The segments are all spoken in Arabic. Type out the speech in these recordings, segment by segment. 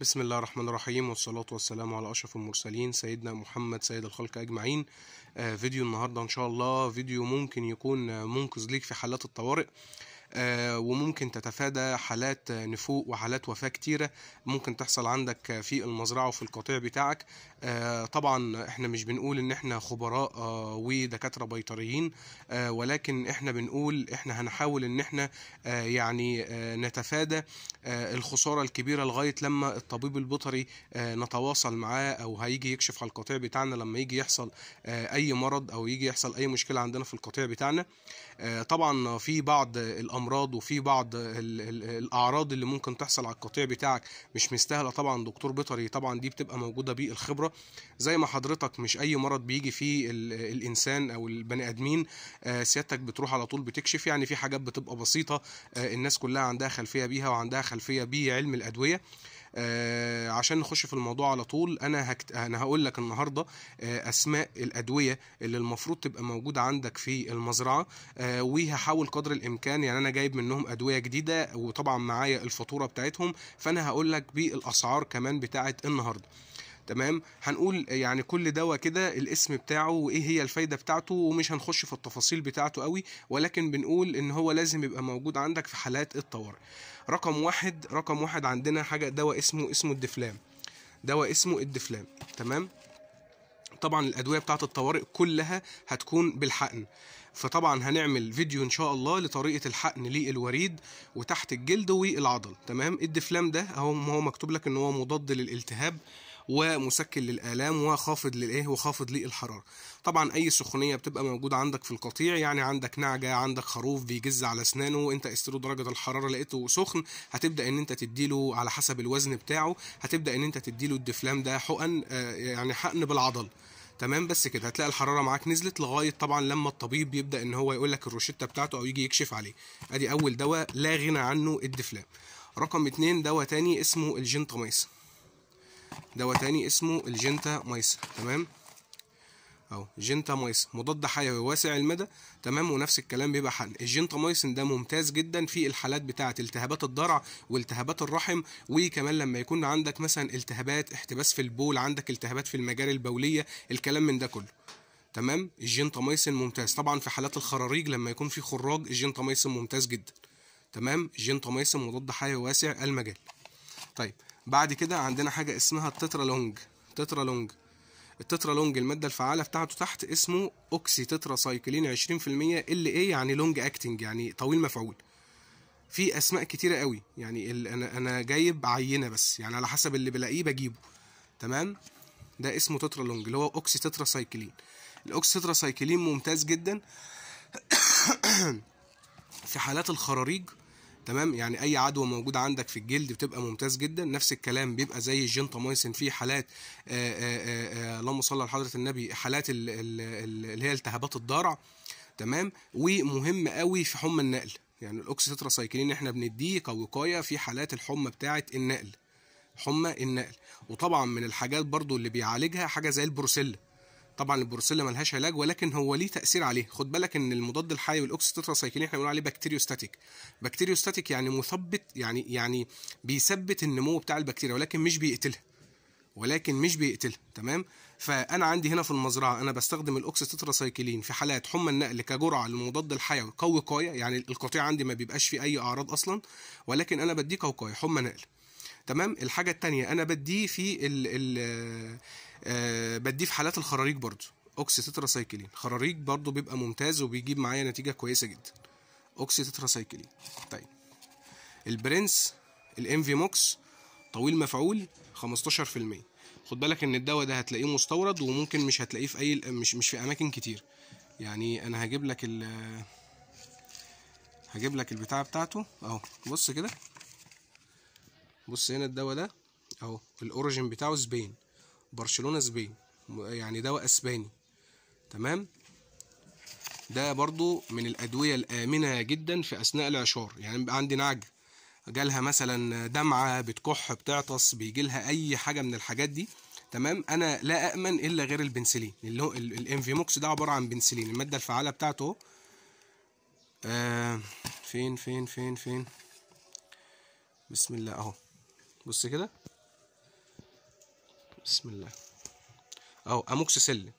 بسم الله الرحمن الرحيم والصلاة والسلام على أشرف المرسلين سيدنا محمد سيد الخلق أجمعين آه، فيديو النهاردة إن شاء الله فيديو ممكن يكون منقذ ليك في حالات الطوارئ آه، وممكن تتفادى حالات نفوق وحالات وفاة كتيرة ممكن تحصل عندك في المزرعة وفي القطيع بتاعك آه، طبعا احنا مش بنقول ان احنا خبراء آه، ودكاترة بيطريين ولكن احنا بنقول احنا هنحاول ان احنا يعني نتفادى الخسارة الكبيرة لغاية لما الطبيب البيطري نتواصل معاه او هيجي يكشف على القطيع بتاعنا لما يجي يحصل اي مرض او يجي يحصل اي مشكلة عندنا في القطيع بتاعنا طبعا في بعض الامراض امراض وفي بعض الـ الـ الاعراض اللي ممكن تحصل على القطيع بتاعك مش مستاهله طبعا دكتور بيطري طبعا دي بتبقى موجوده بالخبره زي ما حضرتك مش اي مرض بيجي فيه الانسان او البني ادمين آه، سيادتك بتروح على طول بتكشف يعني في حاجات بتبقى بسيطه آه، الناس كلها عندها خلفيه بيها وعندها خلفيه بعلم الادويه آه عشان نخش في الموضوع على طول انا هكت... انا هقول لك النهارده آه اسماء الادويه اللي المفروض تبقى موجوده عندك في المزرعه آه وهحاول قدر الامكان يعني انا جايب منهم ادويه جديده وطبعا معايا الفاتوره بتاعتهم فانا هقول لك بالاسعار كمان بتاعه النهارده تمام هنقول يعني كل دواء كده الاسم بتاعه وايه هي الفايده بتاعته ومش هنخش في التفاصيل بتاعته قوي ولكن بنقول ان هو لازم يبقى موجود عندك في حالات الطوارئ رقم واحد رقم واحد عندنا حاجة دواء اسمه اسمه الدفلام دواء اسمه الدفلام تمام طبعا الادويه بتاعه الطوارئ كلها هتكون بالحقن فطبعا هنعمل فيديو ان شاء الله لطريقه الحقن للوريد وتحت الجلد والعضل تمام الدفلام ده اهو هو مكتوب لك ان هو مضاد للالتهاب ومسكن للآلام وخافض للإيه وخافض للحرارة طبعا أي سخونية بتبقى موجودة عندك في القطيع يعني عندك نعجة عندك خروف بيجز على أسنانه أنت قست له درجة الحرارة لقيته سخن هتبدأ إن أنت تديله على حسب الوزن بتاعه هتبدأ إن أنت تديله الدفلام ده حقن آه، يعني حقن بالعضل تمام بس كده هتلاقي الحراره معاك نزلت لغايه طبعا لما الطبيب يبدا ان هو يقول لك الروشته بتاعته او يجي يكشف عليه ادي اول دواء لا غنى عنه الدفلام رقم اتنين دواء تاني اسمه الجنتاميسين دوت تاني اسمه الجنتا مايس تمام اهو جنتا مايسن مضاد حيوي واسع المدى تمام ونفس الكلام بيبقى حل الجنتا مايسن ده ممتاز جدا في الحالات بتاعه التهابات الضرع والتهابات الرحم وكمان لما يكون عندك مثلا التهابات احتباس في البول عندك التهابات في المجاري البوليه الكلام من ده كله تمام مايسن ممتاز طبعا في حالات الخراريج لما يكون في خراج مايسن ممتاز جدا تمام مايسن مضاد حيوي واسع المجال طيب بعد كده عندنا حاجه اسمها التترا لونج تترا لونج التترا لونج الماده الفعاله بتاعته تحت اسمه اوكسي تترا سايكلين 20% ال ايه يعني لونج اكتنج يعني طويل مفعول في اسماء كتيره قوي يعني انا انا جايب عينه بس يعني على حسب اللي بلاقيه بجيبه تمام ده اسمه تترا لونج اللي هو اوكسي تترا سايكلين الاوكسي تترا سايكلين ممتاز جدا في حالات الخراريج تمام يعني اي عدوى موجوده عندك في الجلد بتبقى ممتاز جدا نفس الكلام بيبقى زي الجنتامايسين في حالات آه، آه، آه، اللهم صل على حضره النبي حالات اللي هي التهابات الضرع تمام ومهم قوي في حمى النقل يعني الاوكسيتراسايكلين احنا بنديه كوقايه في حالات الحمى بتاعه النقل حمى النقل وطبعا من الحاجات برضو اللي بيعالجها حاجه زي البروسيلا طبعا البروسيلا ملهاش علاج ولكن هو ليه تاثير عليه خد بالك ان المضاد الحيوي سايكلين احنا بنقول عليه بكتيريوستاتيك بكتيريوستاتيك يعني مثبت يعني يعني بيثبت النمو بتاع البكتيريا ولكن مش بيقتلها ولكن مش بيقتلها تمام فانا عندي هنا في المزرعه انا بستخدم سايكلين في حالات حمى النقل كجرعه للمضاد الحيوي كوقايه يعني القطيع عندي ما بيبقاش فيه اي اعراض اصلا ولكن انا بديه كوقايه حمى نقل تمام الحاجه الثانيه انا بديه في ال ال أه بديه في حالات الخراريج برضو اوكسي سايكلين خراريج برضو بيبقى ممتاز وبيجيب معايا نتيجه كويسه جدا اوكسي سايكلين طيب البرنس الام في موكس طويل مفعول 15% خد بالك ان الدواء ده هتلاقيه مستورد وممكن مش هتلاقيه في اي مش مش في اماكن كتير يعني انا هجيب لك ال هجيب لك البتاعه بتاعته اهو بص كده بص هنا الدواء ده اهو الاوريجين بتاعه سبين برشلونه سبين يعني دواء اسباني تمام ده برضو من الادويه الامنه جدا في اثناء الاعشار يعني عندي نعج جالها مثلا دمعه بتكح بتعطس بيجيلها اي حاجه من الحاجات دي تمام انا لا امن الا غير البنسلين اللي هو الانفيموكس ده عباره عن بنسلين الماده الفعاله بتاعته آه فين فين فين فين بسم الله اهو بص كده بسم الله اهو اموكسيسيلين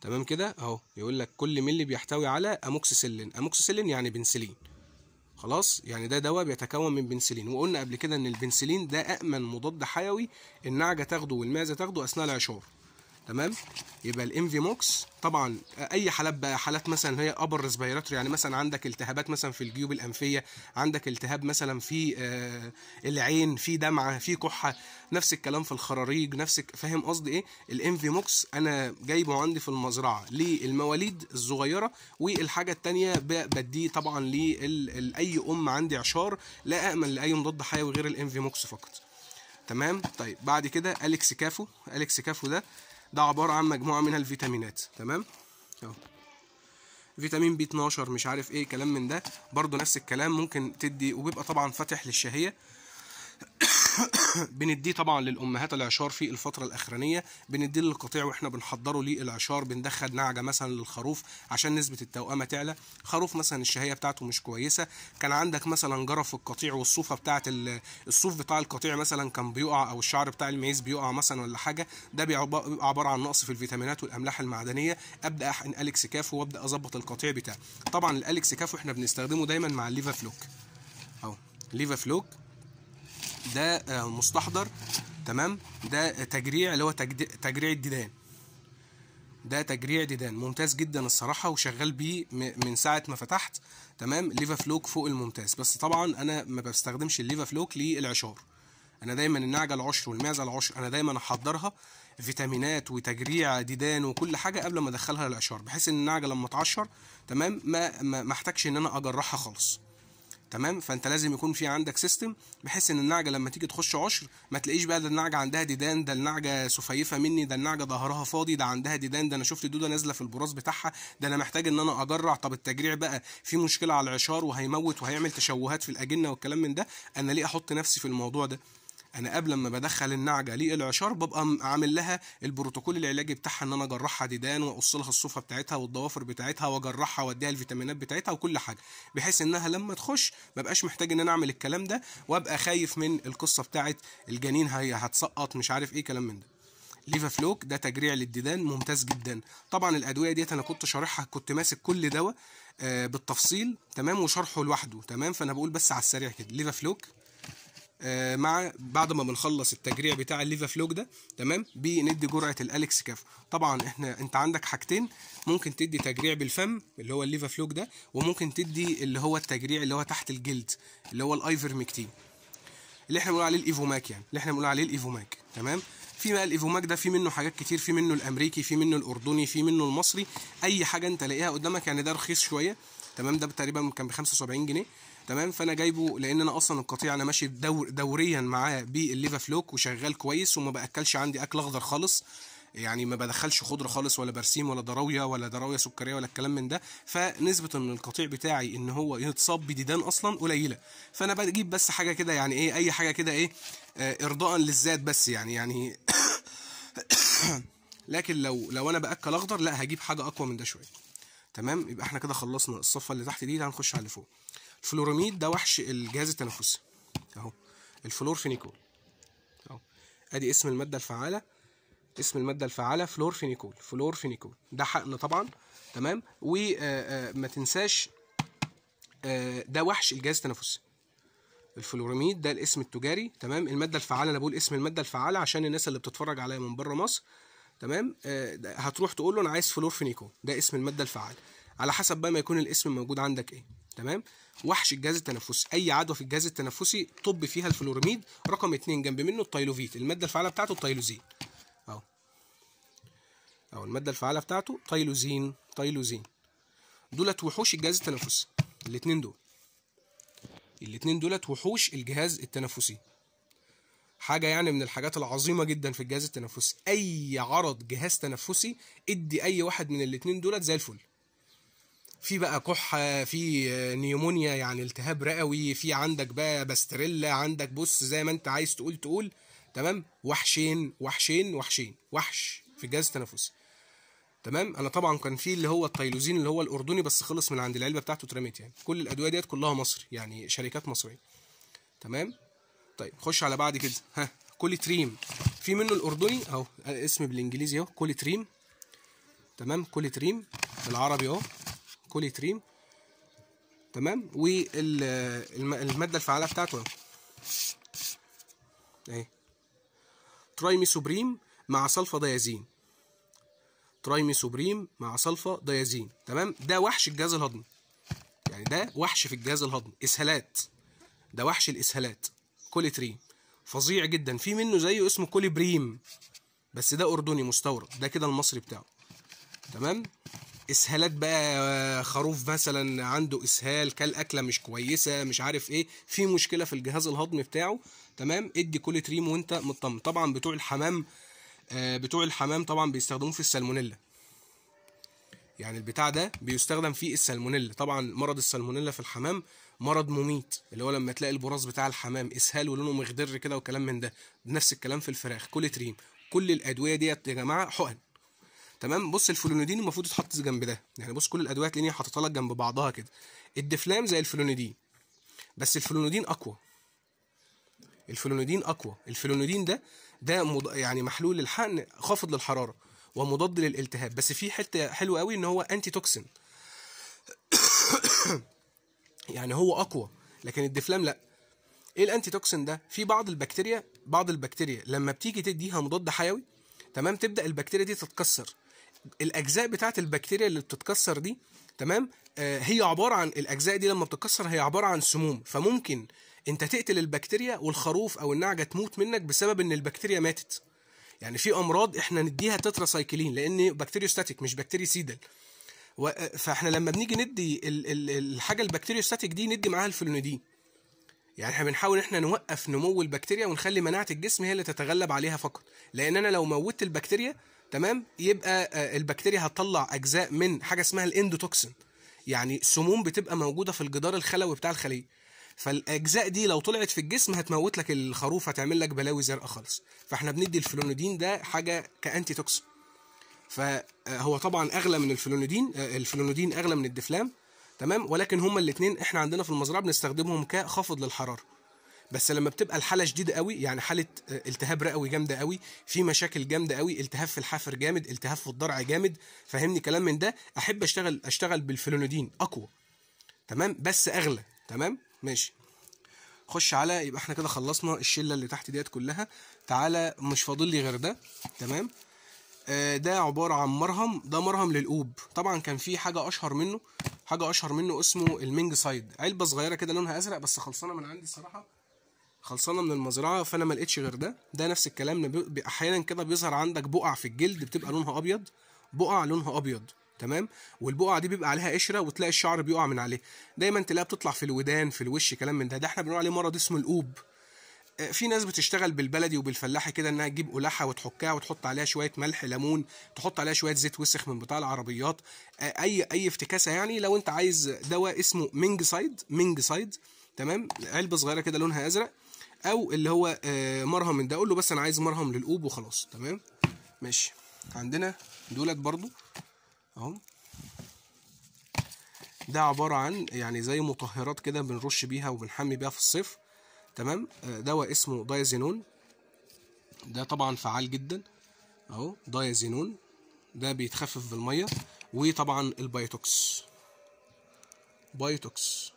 تمام كده اهو يقول لك كل ملي بيحتوي على اموكسيسيلين اموكسيسيلين يعني بنسلين خلاص يعني ده دواء بيتكون من بنسلين وقلنا قبل كده ان البنسلين ده امن مضاد حيوي النعجه تاخده والمعزه تاخده اثناء العشار تمام يبقى موكس طبعا اي حالات بقى حالات مثلا هي ابر ريسبيراتوري يعني مثلا عندك التهابات مثلا في الجيوب الانفيه عندك التهاب مثلا في آه العين في دمعه في كحه نفس الكلام في الخراريج نفس فاهم قصدي ايه موكس انا جايبه عندي في المزرعه للمواليد الصغيره والحاجه الثانيه بديه طبعا لاي ام عندي عشار لا امن لاي مضاد حيوي غير موكس فقط تمام طيب بعد كده اليكس كافو اليكس كافو ده ده عباره عن مجموعه من الفيتامينات تمام اهو فيتامين بي 12 مش عارف ايه كلام من ده برضو نفس الكلام ممكن تدي وبيبقى طبعا فاتح للشهيه بنديه طبعا للامهات العشار في الفتره الاخرانيه بنديه للقطيع واحنا بنحضره للعشار بندخل نعجه مثلا للخروف عشان نسبه التوأمه تعلى خروف مثلا الشهيه بتاعته مش كويسه كان عندك مثلا جرف القطيع والصوفه بتاعه الصوف بتاع القطيع مثلا كان بيقع او الشعر بتاع المعيز بيقع مثلا ولا حاجه ده بيبقى عباره عن نقص في الفيتامينات والاملاح المعدنيه ابدا احقن الكس كاف وابدا اظبط القطيع بتاعي طبعا الكس كاف احنا بنستخدمه دايما مع الليفا فلوك اهو ليفا فلوك ده آه، مستحضر تمام ده تجريع اللي هو تجريع الديدان ده تجريع ديدان ممتاز جدا الصراحه وشغال بيه من ساعه ما فتحت تمام ليفا فلوك فوق الممتاز بس طبعا انا ما بستخدمش الليفا فلوك للعشار انا دايما النعجه العشر والمعزه العشر انا دايما احضرها فيتامينات وتجريع ديدان وكل حاجه قبل ما ادخلها للعشار بحيث ان النعجه لما تعشر تمام ما ما احتاجش ان انا اجرحها خالص تمام فانت لازم يكون في عندك سيستم بحيث ان النعجه لما تيجي تخش عشر ما تلاقيش بقى ده النعجه عندها ديدان ده النعجه سفيفه مني ده النعجه ظهرها فاضي ده عندها ديدان ده انا شفت دوده نازله في البراز بتاعها ده انا محتاج ان انا اجرع طب التجريع بقى في مشكله على العشار وهيموت وهيعمل تشوهات في الاجنه والكلام من ده انا ليه احط نفسي في الموضوع ده انا قبل ما بدخل النعجه للعشار ببقى عامل لها البروتوكول العلاجي بتاعها ان انا اجرحها ديدان واقص لها الصوفه بتاعتها والضوافر بتاعتها واجرحها واديها الفيتامينات بتاعتها وكل حاجه بحيث انها لما تخش ما بقاش محتاج ان انا اعمل الكلام ده وابقى خايف من القصه بتاعت الجنين هي هتسقط مش عارف ايه كلام من ده ليفا فلوك ده تجريع للديدان ممتاز جدا طبعا الادويه ديت انا كنت شارحها كنت ماسك كل دواء آه، بالتفصيل تمام وشرحه لوحده تمام فانا بقول بس على السريع كده ليفا فلوك آه، مع بعد ما بنخلص التجريع بتاع الليفا فلوك ده تمام بندي جرعه الالكس كاف طبعا احنا انت عندك حاجتين ممكن تدي تجريع بالفم اللي هو الليفا فلوك ده وممكن تدي اللي هو التجريع اللي هو تحت الجلد اللي هو الايفرمكتين اللي احنا بنقول عليه الايفوماك يعني اللي احنا بنقول عليه الايفوماك تمام في بقى الايفوماك ده في منه حاجات كتير في منه الامريكي في منه الاردني في منه المصري اي حاجه انت لاقيها قدامك يعني ده رخيص شويه تمام ده تقريبا كان ب 75 جنيه تمام فانا جايبه لان انا اصلا القطيع انا ماشي دور دوريا معاه بالليفا فلوك وشغال كويس وما باكلش عندي اكل اخضر خالص يعني ما بدخلش خضره خالص ولا برسيم ولا ضراويه ولا ضراويه سكريه ولا الكلام من ده فنسبه ان القطيع بتاعي ان هو يتصاب بديدان اصلا قليله فانا بجيب بس حاجه كده يعني ايه اي حاجه كده ايه آه ارضاء للذات بس يعني يعني لكن لو لو انا باكل اخضر لا هجيب حاجه اقوى من ده شويه تمام يبقى احنا كده خلصنا الصفه اللي تحت دي هنخش على اللي فوق فلوراميد ده وحش الجهاز التنفسي اهو الفلورفينيكول اهو ادي اسم الماده الفعاله اسم الماده الفعاله فلورفينيكول فلورفينيكول ده حقن طبعا تمام وما آه، آه، تنساش آه، ده وحش الجهاز التنفسي الفلوراميد ده الاسم التجاري تمام الماده الفعاله انا بقول اسم الماده الفعاله عشان الناس اللي بتتفرج عليا من بره مصر تمام هتروح تقول له انا عايز فلورفينيكول ده اسم الماده الفعاله على حسب بقى ما يكون الاسم موجود عندك ايه تمام وحش الجهاز التنفسي اي عدوى في الجهاز التنفسي طب فيها الفلورميد رقم اثنين جنب منه التايلوفيت الماده الفعاله بتاعته التايلوزين اهو اهو الماده الفعاله بتاعته تايلوزين تايلوزين دولت وحوش الجهاز التنفسي الاثنين دول الاثنين دولت وحوش الجهاز التنفسي حاجة يعني من الحاجات العظيمة جدا في الجهاز التنفسي أي عرض جهاز تنفسي ادي أي واحد من الاتنين دولت زي الفل في بقى كحه في نيومونيا يعني التهاب رئوي في عندك بقى باستريلا عندك بص زي ما انت عايز تقول تقول تمام وحشين وحشين وحشين وحش في الجهاز التنفسي تمام انا طبعا كان في اللي هو التايلوزين اللي هو الاردني بس خلص من عند العلبه بتاعته اترمت يعني كل الادويه ديت كلها مصر يعني شركات مصريه تمام طيب خش على بعد كده ها تريم في منه الاردني اهو اسم بالانجليزي اهو تريم تمام تريم بالعربي اهو البوليتريم تمام والماده الفعاله بتاعته اهي ترايميسوبريم مع صلفه ديازين ترايميسوبريم مع صلفه ديازين تمام ده وحش الجهاز الهضمي يعني ده وحش في الجهاز الهضمي اسهالات ده وحش الاسهالات كوليتريم فظيع جدا في منه زيه اسمه كوليبريم بس ده اردني مستورد ده كده المصري بتاعه تمام اسهالات بقى آه، خروف مثلا عنده اسهال كل اكله مش كويسه مش عارف ايه في مشكله في الجهاز الهضمي بتاعه تمام ادي تريم وانت مطمن طبعا بتوع الحمام آه، بتوع الحمام طبعا بيستخدموه في السالمونيلا يعني البتاع ده بيستخدم في السالمونيلا طبعا مرض السالمونيلا في الحمام مرض مميت اللي هو لما تلاقي البراز بتاع الحمام اسهال ولونه مخضر كده وكلام من ده نفس الكلام في الفراخ تريم كل الادويه ديت يا جماعه حقن تمام بص الفلونيدين المفروض يتحط جنب ده يعني بص كل الادويه هتلاقيني حاططها لك جنب بعضها كده الدفلام زي الفلونيدين بس الفلونيدين اقوى الفلونيدين اقوى الفلونيدين ده ده مض... يعني محلول للحقن خافض للحراره ومضاد للالتهاب بس في حته حلوه قوي ان هو انتي توكسين يعني هو اقوى لكن الدفلام لا ايه الانتي توكسين ده في بعض البكتيريا بعض البكتيريا لما بتيجي تديها مضاد حيوي تمام تبدا البكتيريا دي تتكسر الاجزاء بتاعه البكتيريا اللي بتتكسر دي تمام آه، هي عباره عن الاجزاء دي لما بتتكسر هي عباره عن سموم فممكن انت تقتل البكتيريا والخروف او النعجه تموت منك بسبب ان البكتيريا ماتت يعني في امراض احنا نديها تتراسايكلين لان بكتيريوستاتيك مش سيدل آه، فاحنا لما بنيجي ندي الحاجه البكتيريوستاتيك دي ندي معاها الفلونيدين يعني احنا بنحاول احنا نوقف نمو البكتيريا ونخلي مناعه الجسم هي اللي تتغلب عليها فقط لان انا لو موتت البكتيريا تمام يبقى آه، البكتيريا هتطلع اجزاء من حاجه اسمها الاندوتوكسين يعني سموم بتبقى موجوده في الجدار الخلوي بتاع الخليه فالاجزاء دي لو طلعت في الجسم هتموت لك الخروف هتعمل لك بلاوي زرقاء خالص فاحنا بندي الفلونيدين ده حاجه كانتي توكسين فهو آه، طبعا اغلى من الفلونيدين آه، الفلونيدين اغلى من الدفلام تمام ولكن هما الاثنين احنا عندنا في المزرعه بنستخدمهم كخفض للحراره بس لما بتبقى الحاله شديده قوي يعني حاله آه، التهاب رئوي جامده قوي في مشاكل جامده قوي التهاب في الحافر جامد التهاب في الضرع جامد فهمني كلام من ده احب اشتغل اشتغل بالفلونيدين اقوى تمام بس اغلى تمام ماشي خش على يبقى احنا كده خلصنا الشله اللي تحت ديت كلها تعالى مش فاضل لي غير ده تمام آه ده عباره عن مرهم ده مرهم للقوب طبعا كان في حاجه اشهر منه حاجه اشهر منه اسمه المينج سايد علبه صغيره كده لونها ازرق بس خلصانه من عندي الصراحه خلصانه من المزرعه فانا ما لقيتش غير ده ده نفس الكلام احيانا كده بيظهر عندك بقع في الجلد بتبقى لونها ابيض بقع لونها ابيض تمام والبقع دي بيبقى عليها قشره وتلاقي الشعر بيقع من عليه دايما تلاقيها بتطلع في الودان في الوش كلام من ده ده احنا بنقول عليه مرض اسمه الاوب آه، في ناس بتشتغل بالبلدي وبالفلاحي كده انها تجيب قلاحه وتحكها وتحط عليها شويه ملح ليمون تحط عليها شويه زيت وسخ من بتاع العربيات آه، اي اي افتكاسه يعني لو انت عايز دواء اسمه مينج سايد مينج سايد تمام علبه صغيره كده لونها ازرق او اللي هو آه، مرهم من ده اقول له بس انا عايز مرهم للقوب وخلاص تمام ماشي عندنا دولت برضو اهو ده عباره عن يعني زي مطهرات كده بنرش بيها وبنحمي بيها في الصيف تمام آه، دواء اسمه دايزينون ده طبعا فعال جدا اهو دايزينون ده بيتخفف بالميه وطبعا البايتوكس بايتوكس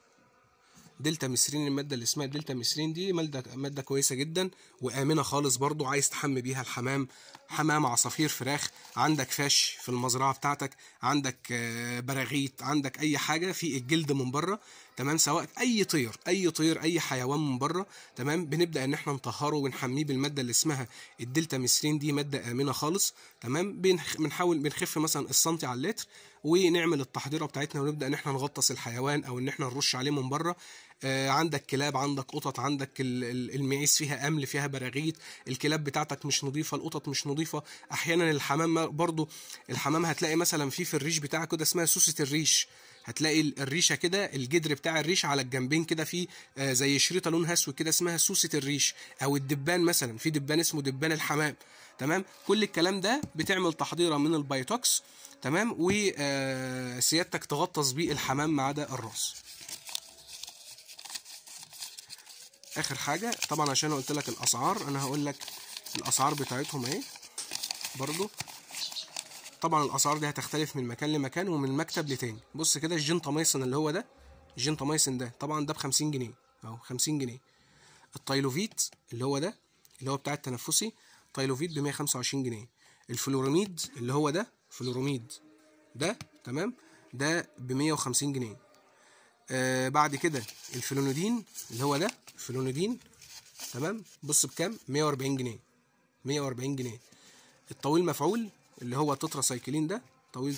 دلتا مسرين الماده اللي اسمها دلتا مسرين دي ماده ماده كويسه جدا وامنه خالص برضو عايز تحمي بيها الحمام حمام عصافير فراخ عندك فاش في المزرعه بتاعتك عندك آه، براغيث عندك اي حاجه في الجلد من بره تمام سواء اي طير اي طير اي حيوان من بره تمام بنبدا ان احنا نطهره ونحميه بالماده اللي اسمها الدلتا مسرين دي ماده امنه خالص تمام بنحاول بنخف مثلا السنتي على اللتر ونعمل التحضيره بتاعتنا ونبدا ان احنا نغطس الحيوان او ان احنا نرش عليه من بره آه، عندك كلاب عندك قطط عندك المعيز فيها امل فيها براغيث الكلاب بتاعتك مش نظيفه القطط مش نظيفه احيانا الحمام برضو الحمام هتلاقي مثلا في في الريش بتاعك كده اسمها سوسه الريش هتلاقي الريشه كده الجدر بتاع الريش على الجنبين كده في آه، زي شريطه لونها اسود كده اسمها سوسه الريش او الدبان مثلا في دبان اسمه دبان الحمام تمام كل الكلام ده بتعمل تحضيره من البايتوكس تمام وسيادتك آه، تغطس بيه الحمام ما عدا الراس اخر حاجه طبعا عشان قلت لك الاسعار انا هقول لك الاسعار بتاعتهم اهي برضو طبعا الاسعار دي هتختلف من مكان لمكان ومن مكتب لتاني بص كده الجين طميسن اللي هو ده الجين طميسن ده طبعا ده بخمسين جنيه اهو خمسين جنيه التايلوفيت اللي هو ده اللي هو بتاع التنفسي تايلوفيت بمية خمسة وعشرين جنيه الفلوروميد اللي هو ده فلوروميد ده تمام ده بمية وخمسين جنيه آه، بعد كده الفلونودين اللي هو ده الفلونودين تمام بص بكام 140 جنيه 140 جنيه الطويل مفعول اللي هو تترا سايكلين ده طويل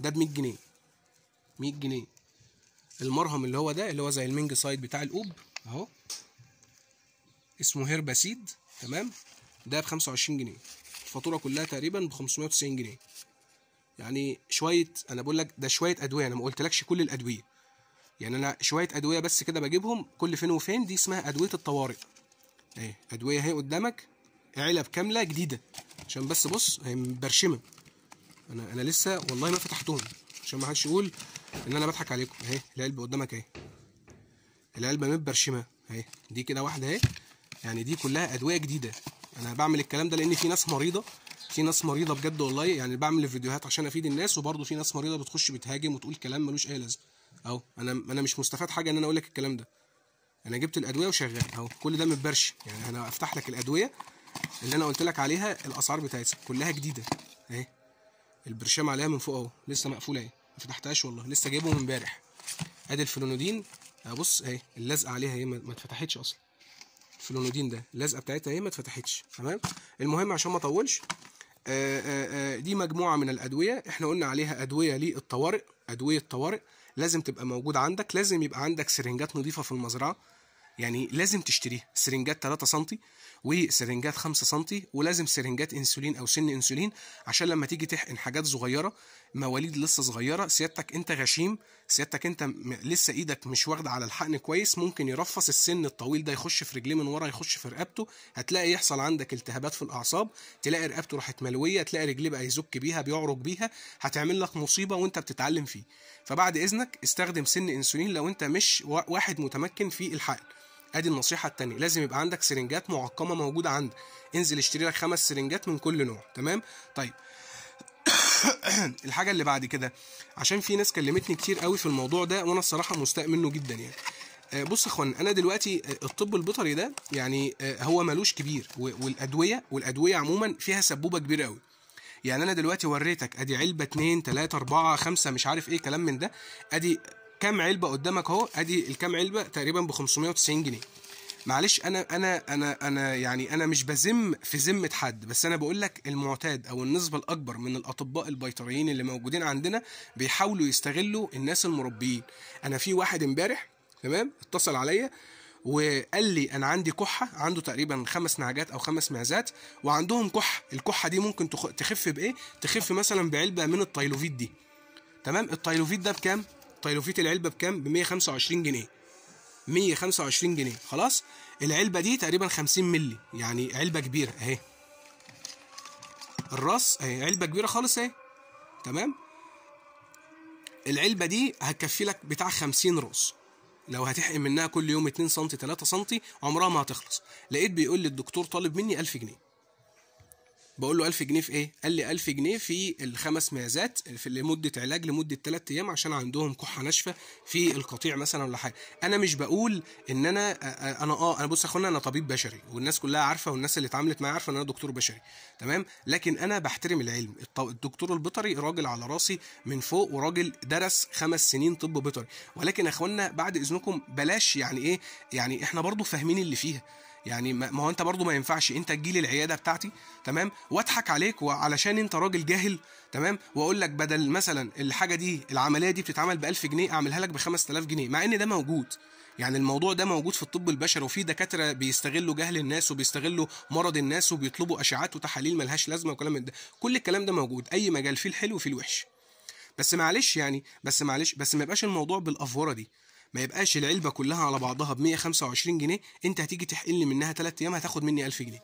ده ب 100 جنيه 100 جنيه المرهم اللي هو ده اللي هو زي المينج سايد بتاع الاوب اهو اسمه هيرباسيد تمام ده ب 25 جنيه الفاتوره كلها تقريبا ب 590 جنيه يعني شويه انا بقول لك ده شويه ادويه انا ما قلتلكش كل الادويه يعني انا شويه ادويه بس كده بجيبهم كل فين وفين دي اسمها ادويه الطوارئ اهي ادويه اهي قدامك علب كامله جديده عشان بس بص هي مبرشمه انا انا لسه والله ما فتحتهم عشان ما حدش يقول ان انا بضحك عليكم اهي العلبه قدامك اهي العلبه متبرشمه اهي دي كده واحده اهي يعني دي كلها ادويه جديده انا بعمل الكلام ده لان في ناس مريضه في ناس مريضه بجد والله يعني بعمل الفيديوهات عشان افيد الناس وبرده في ناس مريضه بتخش بتهاجم وتقول كلام ملوش اي لازمه اهو انا انا مش مستفاد حاجه ان انا اقول لك الكلام ده انا جبت الادويه وشغال اهو كل ده متبرش يعني انا افتح لك الادويه اللي انا قلت لك عليها الاسعار بتاعتها كلها جديده اهي البرشام عليها من فوق اهو لسه مقفوله اهي ما فتحتهاش والله لسه جايبهم امبارح ادي الفلونودين آه، بص اهي اللزقه عليها اهي ما اتفتحتش اصلا الفلونودين ده اللزقه بتاعتها اهي ما اتفتحتش تمام المهم عشان ما اطولش آه، آه، دي مجموعه من الادويه احنا قلنا عليها ادويه للطوارئ ادويه طوارئ لازم تبقى موجود عندك لازم يبقى عندك سرنجات نظيفه في المزرعه يعني لازم تشتريها سرنجات 3 سم وسرنجات 5 سم ولازم سرنجات انسولين او سن انسولين عشان لما تيجي تحقن حاجات صغيره مواليد لسه صغيره سيادتك انت غشيم سيادتك انت لسه ايدك مش واخده على الحقن كويس ممكن يرفص السن الطويل ده يخش في رجليه من ورا يخش في رقبته هتلاقي يحصل عندك التهابات في الاعصاب تلاقي رقبته راحت ملويه تلاقي رجليه بقى يزك بيها بيعرج بيها هتعمل لك مصيبه وانت بتتعلم فيه فبعد اذنك استخدم سن انسولين لو انت مش واحد متمكن في الحقن ادي النصيحه الثانيه لازم يبقى عندك سرنجات معقمه موجوده عندك انزل اشتري لك خمس سرنجات من كل نوع تمام طيب الحاجه اللي بعد كده عشان في ناس كلمتني كتير قوي في الموضوع ده وانا الصراحه مستاء منه جدا يعني آه، بص يا اخوان انا دلوقتي آه، الطب البيطري ده يعني آه، هو ملوش كبير والادويه والادويه عموما فيها سبوبه كبيره قوي يعني انا دلوقتي وريتك ادي علبه 2 3 4 5 مش عارف ايه كلام من ده ادي كام علبه قدامك اهو ادي الكام علبه تقريبا ب 590 جنيه معلش انا انا انا انا يعني انا مش بذم في ذمه حد بس انا بقول لك المعتاد او النسبه الاكبر من الاطباء البيطريين اللي موجودين عندنا بيحاولوا يستغلوا الناس المربيين انا في واحد امبارح تمام اتصل عليا وقال لي انا عندي كحه عنده تقريبا خمس نعجات او خمس معزات وعندهم كحه الكحه دي ممكن تخف بايه تخف مثلا بعلبه من التايلوفيت دي تمام التايلوفيت ده بكام طيلوفيت العلبه بكام ب 125 جنيه 125 جنيه خلاص العلبه دي تقريبا 50 مللي يعني علبه كبيره اهي الراس اهي علبه كبيره خالص اهي تمام العلبه دي هتكفي لك بتاع 50 راس لو هتحقن منها كل يوم 2 سم 3 سم عمرها ما هتخلص لقيت بيقول لي الدكتور طالب مني 1000 جنيه بقول له 1000 جنيه في ايه؟ قال لي 1000 جنيه في الخمس معزات في لمده علاج لمده ثلاث ايام عشان عندهم كحه ناشفه في القطيع مثلا ولا حاجه. انا مش بقول ان انا انا اه انا بص يا اخوانا انا طبيب بشري والناس كلها عارفه والناس اللي اتعاملت معايا عارفه ان انا دكتور بشري تمام؟ لكن انا بحترم العلم الدكتور البيطري راجل على راسي من فوق وراجل درس خمس سنين طب بيطري ولكن يا اخوانا بعد اذنكم بلاش يعني ايه يعني احنا برضو فاهمين اللي فيها يعني ما هو انت برضو ما ينفعش انت تجي لي العياده بتاعتي تمام واضحك عليك وعلشان انت راجل جاهل تمام واقول لك بدل مثلا الحاجه دي العمليه دي بتتعمل ب 1000 جنيه اعملها لك ب 5000 جنيه مع ان ده موجود يعني الموضوع ده موجود في الطب البشري وفي دكاتره بيستغلوا جهل الناس وبيستغلوا مرض الناس وبيطلبوا اشعات وتحاليل ملهاش لازمه وكلام من ده كل الكلام ده موجود اي مجال فيه الحلو وفيه الوحش بس معلش يعني بس معلش بس ما يبقاش الموضوع بالافوره دي ما يبقاش العلبه كلها على بعضها ب 125 جنيه انت هتيجي تحقن لي منها 3 ايام هتاخد مني 1000 جنيه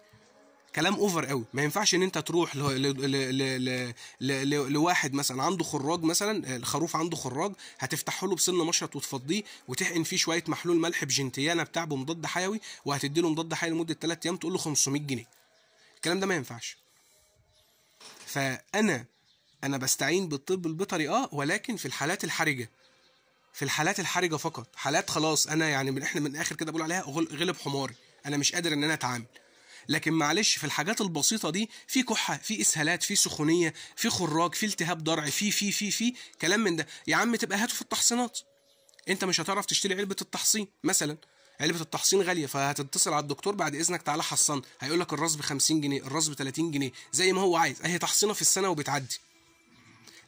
كلام اوفر قوي ما ينفعش ان انت تروح ل... ل... ل... لواحد مثلا عنده خراج مثلا الخروف عنده خراج هتفتح له بسن مشرط وتفضيه وتحقن فيه شويه محلول ملح بجنتيانه بتاع بمضاد حيوي وهتدي له مضاد حيوي لمده 3 ايام تقول له 500 جنيه الكلام ده ما ينفعش فانا انا بستعين بالطب البيطري اه ولكن في الحالات الحرجه في الحالات الحرجه فقط حالات خلاص انا يعني من احنا من الاخر كده بقول عليها غلب حماري انا مش قادر ان انا اتعامل لكن معلش في الحاجات البسيطه دي في كحه في اسهالات في سخونيه في خراج في التهاب ضرع في في في في كلام من ده يا عم تبقى هاته في التحصينات انت مش هتعرف تشتري علبه التحصين مثلا علبه التحصين غاليه فهتتصل على الدكتور بعد اذنك تعالى حصان هيقول لك الراس ب 50 جنيه الراس ب 30 جنيه زي ما هو عايز اهي تحصينه في السنه وبتعدي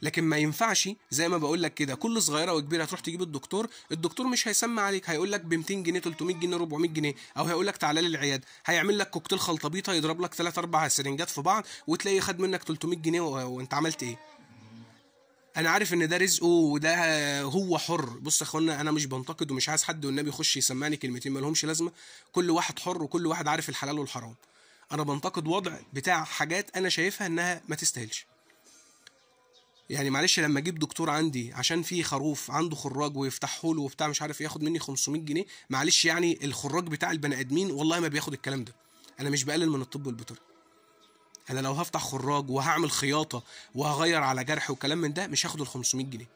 لكن ما ينفعش زي ما بقول لك كده كل صغيره وكبيره تروح تجيب الدكتور الدكتور مش هيسمى عليك هيقول لك ب 200 جنيه 300 جنيه 400 جنيه او هيقول لك تعالى لي هيعمل لك كوكتيل خلطبيطه يضرب لك ثلاث اربع سرنجات في بعض وتلاقي خد منك 300 جنيه وانت عملت ايه انا عارف ان ده رزقه وده هو حر بص يا اخوانا انا مش بنتقد ومش عايز حد والنبي يخش يسمعني كلمتين مالهمش لازمه كل واحد حر وكل واحد عارف الحلال والحرام انا بنتقد وضع بتاع حاجات انا شايفها انها ما تستاهلش يعني معلش لما اجيب دكتور عندي عشان في خروف عنده خراج ويفتحه له وبتاع مش عارف ياخد مني 500 جنيه معلش يعني الخراج بتاع البني ادمين والله ما بياخد الكلام ده انا مش بقلل من الطب البيطري انا لو هفتح خراج وهعمل خياطه وهغير على جرح وكلام من ده مش هاخد ال 500 جنيه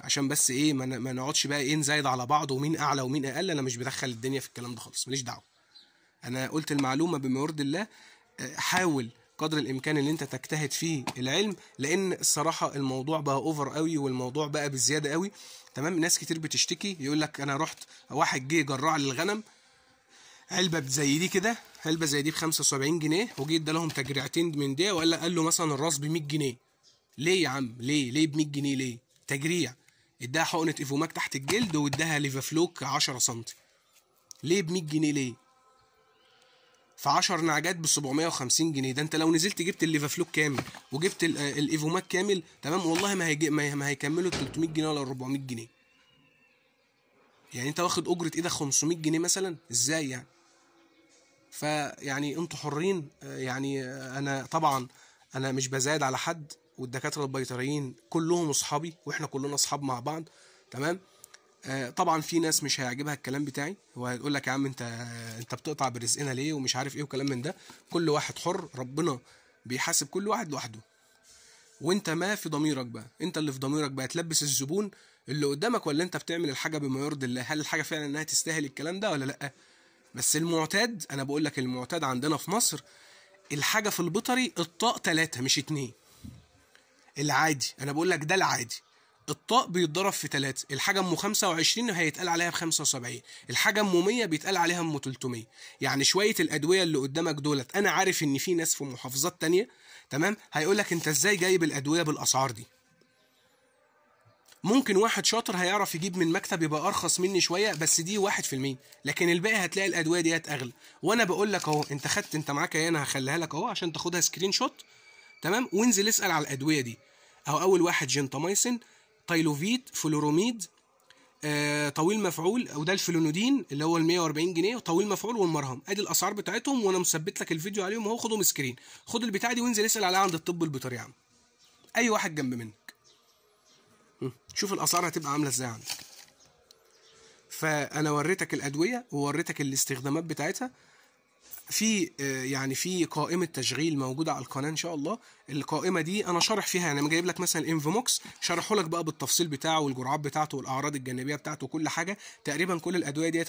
عشان بس ايه ما نقعدش بقى ايه نزايد على بعض ومين اعلى ومين اقل انا مش بدخل الدنيا في الكلام ده خالص ماليش دعوه انا قلت المعلومه بما يرضي الله آه، حاول قدر الامكان ان انت تجتهد فيه العلم لان الصراحه الموضوع بقى اوفر قوي والموضوع بقى بالزياده قوي تمام ناس كتير بتشتكي يقول لك انا رحت واحد جه جراع للغنم علبه زي دي كده علبه زي دي ب 75 جنيه وجه ادالهم تجريعتين من دي وقال قال له مثلا الراس ب 100 جنيه ليه يا عم ليه ليه ب 100 جنيه ليه تجريع اداها حقنه ايفوماك تحت الجلد واداها ليفافلوك 10 سم ليه ب 100 جنيه ليه في 10 نعجات ب 750 جنيه ده انت لو نزلت جبت الليفافلوك كامل وجبت آه، الايفومات كامل تمام والله ما هيجي ما هيكملوا 300 جنيه ولا 400 جنيه يعني انت واخد اجره ايدك 500 جنيه مثلا ازاي يعني فيعني انتوا حرين آه، يعني انا طبعا انا مش بزايد على حد والدكاتره البيطريين كلهم اصحابي واحنا كلنا اصحاب مع بعض تمام آه، طبعا في ناس مش هيعجبها الكلام بتاعي وهيقول لك يا عم انت انت بتقطع برزقنا ليه ومش عارف ايه وكلام من ده كل واحد حر ربنا بيحاسب كل واحد لوحده وانت ما في ضميرك بقى انت اللي في ضميرك بقى تلبس الزبون اللي قدامك ولا انت بتعمل الحاجه بما يرضي الله هل الحاجه فعلا انها تستاهل الكلام ده ولا لا بس المعتاد انا بقول لك المعتاد عندنا في مصر الحاجه في البطري الطاق ثلاثة مش اتنين العادي انا بقول لك ده العادي الطاق بيتضرب في 3 الحاجه ام 25 هيتقال عليها ب 75 الحاجه ام 100 بيتقال عليها ام 300 يعني شويه الادويه اللي قدامك دولت انا عارف ان في ناس في محافظات تانية تمام هيقول لك انت ازاي جايب الادويه بالاسعار دي ممكن واحد شاطر هيعرف يجيب من مكتب يبقى ارخص مني شويه بس دي واحد في المية لكن الباقي هتلاقي الادويه ديت اغلى وانا بقول لك اهو انت خدت انت معاك ايه انا هخليها لك اهو عشان تاخدها سكرين شوت تمام وانزل اسال على الادويه دي اهو اول واحد جنتاميسين تايلوفيت فلوروميد آه، طويل مفعول او ده الفلونودين اللي هو ال 140 جنيه وطويل مفعول والمرهم ادي الاسعار بتاعتهم وانا مثبت لك الفيديو عليهم اهو خدهم سكرين خد البتاع دي وانزل اسال عليها عند الطب البيطري عم اي واحد جنب منك شوف الاسعار هتبقى عامله ازاي عندك فانا وريتك الادويه ووريتك الاستخدامات بتاعتها في آه، يعني في قائمه تشغيل موجوده على القناه ان شاء الله القائمه دي انا شارح فيها يعني جايب لك مثلا انفوموكس شارحه لك بقى بالتفصيل بتاعه والجرعات بتاعته والاعراض الجانبيه بتاعته وكل حاجه تقريبا كل الادويه ديت